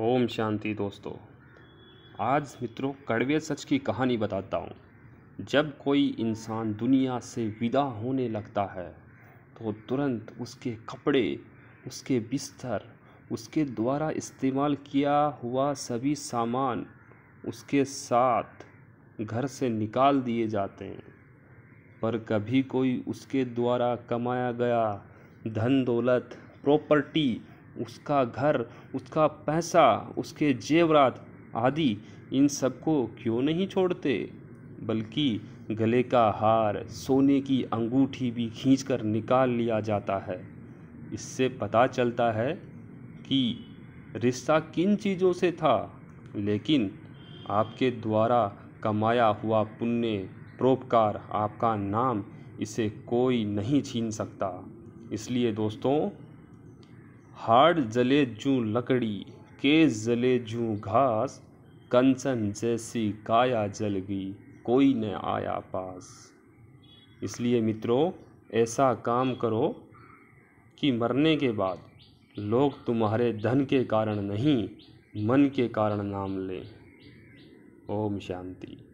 ओम शांति दोस्तों आज मित्रों कड़वे सच की कहानी बताता हूँ जब कोई इंसान दुनिया से विदा होने लगता है तो तुरंत उसके कपड़े उसके बिस्तर उसके द्वारा इस्तेमाल किया हुआ सभी सामान उसके साथ घर से निकाल दिए जाते हैं पर कभी कोई उसके द्वारा कमाया गया धन दौलत प्रॉपर्टी उसका घर उसका पैसा उसके जेवरात आदि इन सबको क्यों नहीं छोड़ते बल्कि गले का हार सोने की अंगूठी भी खींचकर निकाल लिया जाता है इससे पता चलता है कि रिश्ता किन चीज़ों से था लेकिन आपके द्वारा कमाया हुआ पुण्य प्रोपकार आपका नाम इसे कोई नहीं छीन सकता इसलिए दोस्तों हार्ड जले जू लकड़ी के जले जू घास कंचन जैसी काया जल गई कोई न आया पास इसलिए मित्रों ऐसा काम करो कि मरने के बाद लोग तुम्हारे धन के कारण नहीं मन के कारण नाम लें ओम शांति